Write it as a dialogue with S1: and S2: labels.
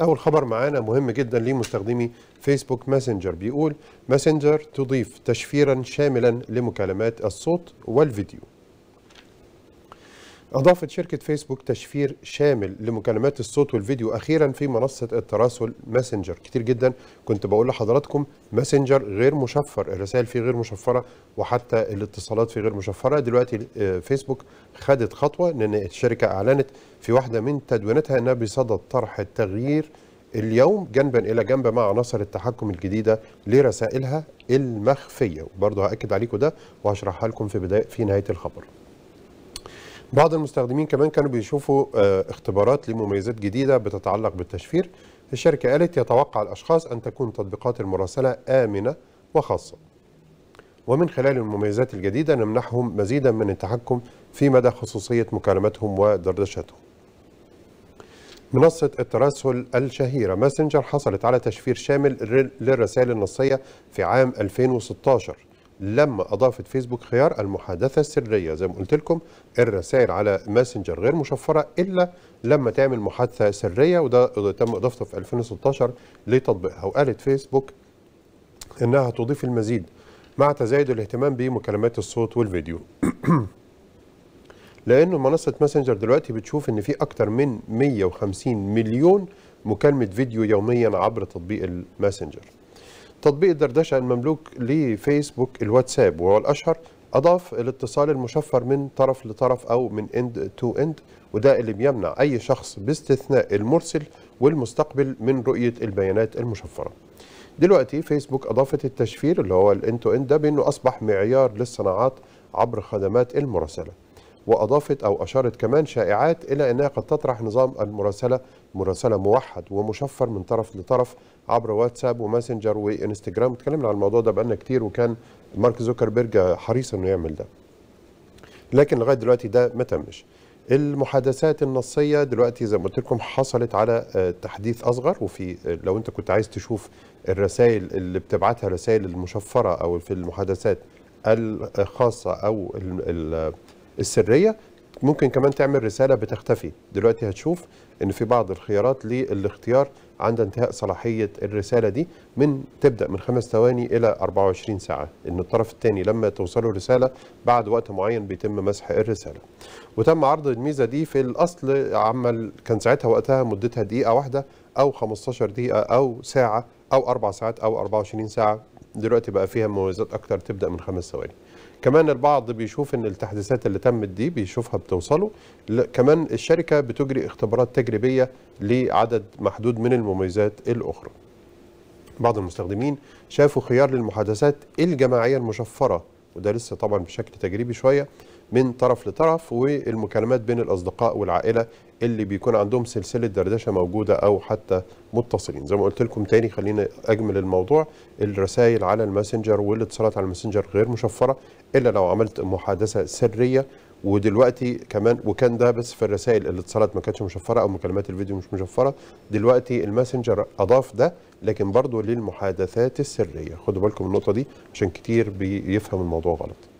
S1: أول خبر معانا مهم جدا لمستخدمي فيسبوك ماسنجر بيقول ماسنجر تضيف تشفيرا شاملا لمكالمات الصوت والفيديو أضافت شركة فيسبوك تشفير شامل لمكالمات الصوت والفيديو أخيرا في منصة التراسل ماسنجر كتير جدا كنت بقول لحضراتكم ماسنجر غير مشفر الرسائل فيه غير مشفرة وحتى الاتصالات فيه غير مشفرة دلوقتي فيسبوك خدت خطوة لأن الشركة أعلنت في واحدة من تدوينتها أنها بصدد طرح التغيير اليوم جنبا الى جنب مع عناصر التحكم الجديده لرسائلها المخفيه وبرضه هاكد عليكم ده وهشرحها لكم في بدايه في نهايه الخبر بعض المستخدمين كمان كانوا بيشوفوا آه، اختبارات لمميزات جديدة بتتعلق بالتشفير الشركة قالت يتوقع الأشخاص أن تكون تطبيقات المراسلة آمنة وخاصة ومن خلال المميزات الجديدة نمنحهم مزيدا من التحكم في مدى خصوصية مكالمتهم ودردشتهم منصة التراسل الشهيرة ماسنجر حصلت على تشفير شامل للرسائل النصية في عام 2016 لما اضافت فيسبوك خيار المحادثه السريه زي ما قلت لكم الرسائل على ماسنجر غير مشفره الا لما تعمل محادثه سريه وده تم اضافته في 2016 لتطبيقها وقالت فيسبوك انها تضيف المزيد مع تزايد الاهتمام بمكالمات الصوت والفيديو لانه منصه ماسنجر دلوقتي بتشوف ان في اكتر من 150 مليون مكالمه فيديو يوميا عبر تطبيق الماسنجر تطبيق الدردشه المملوك لفيسبوك الواتساب وهو الاشهر اضاف الاتصال المشفر من طرف لطرف او من اند تو اند وده اللي بيمنع اي شخص باستثناء المرسل والمستقبل من رؤيه البيانات المشفره دلوقتي فيسبوك اضافت التشفير اللي هو الان تو اند ده بانه اصبح معيار للصناعات عبر خدمات المراسله وأضافت أو أشارت كمان شائعات إلى أنها قد تطرح نظام المراسلة مراسلة موحد ومشفر من طرف لطرف عبر واتساب وماسنجر وانستجرام اتكلمنا عن الموضوع ده بقالنا كتير وكان مارك زوكربيرج حريص انه يعمل ده لكن لغايه دلوقتي ده ما تمش المحادثات النصيه دلوقتي زي ما قلت لكم حصلت على آه، تحديث اصغر وفي آه، لو انت كنت عايز تشوف الرسائل اللي بتبعتها رسائل المشفره او في المحادثات الخاصه او السريه ممكن كمان تعمل رساله بتختفي دلوقتي هتشوف ان في بعض الخيارات للاختيار عند انتهاء صلاحيه الرساله دي من تبدا من خمس ثواني الى 24 ساعه ان الطرف الثاني لما توصله رساله بعد وقت معين بيتم مسح الرساله وتم عرض الميزه دي في الاصل عمل كان ساعتها وقتها مدتها دقيقه واحده او 15 دقيقه او ساعه او اربع ساعات او 24 ساعه دلوقتي بقى فيها مميزات اكتر تبدا من خمس ثواني كمان البعض بيشوف ان التحديثات اللي تمت دي بيشوفها بتوصله كمان الشركه بتجري اختبارات تجريبيه لعدد محدود من المميزات الاخرى بعض المستخدمين شافوا خيار للمحادثات الجماعيه المشفره وده لسه طبعا بشكل تجريبي شويه من طرف لطرف والمكالمات بين الاصدقاء والعائله اللي بيكون عندهم سلسله دردشه موجوده او حتى متصلين زي ما قلت لكم تاني خلينا اجمل الموضوع الرسائل على الماسنجر والاتصالات على الماسنجر غير مشفره الا لو عملت محادثه سريه ودلوقتي كمان وكان ده بس في الرسائل الاتصالات ما كانتش مشفره او مكالمات الفيديو مش مشفره دلوقتي الماسنجر اضاف ده لكن برضه للمحادثات السريه خدوا بالكم النقطه دي عشان كتير بيفهم الموضوع غلط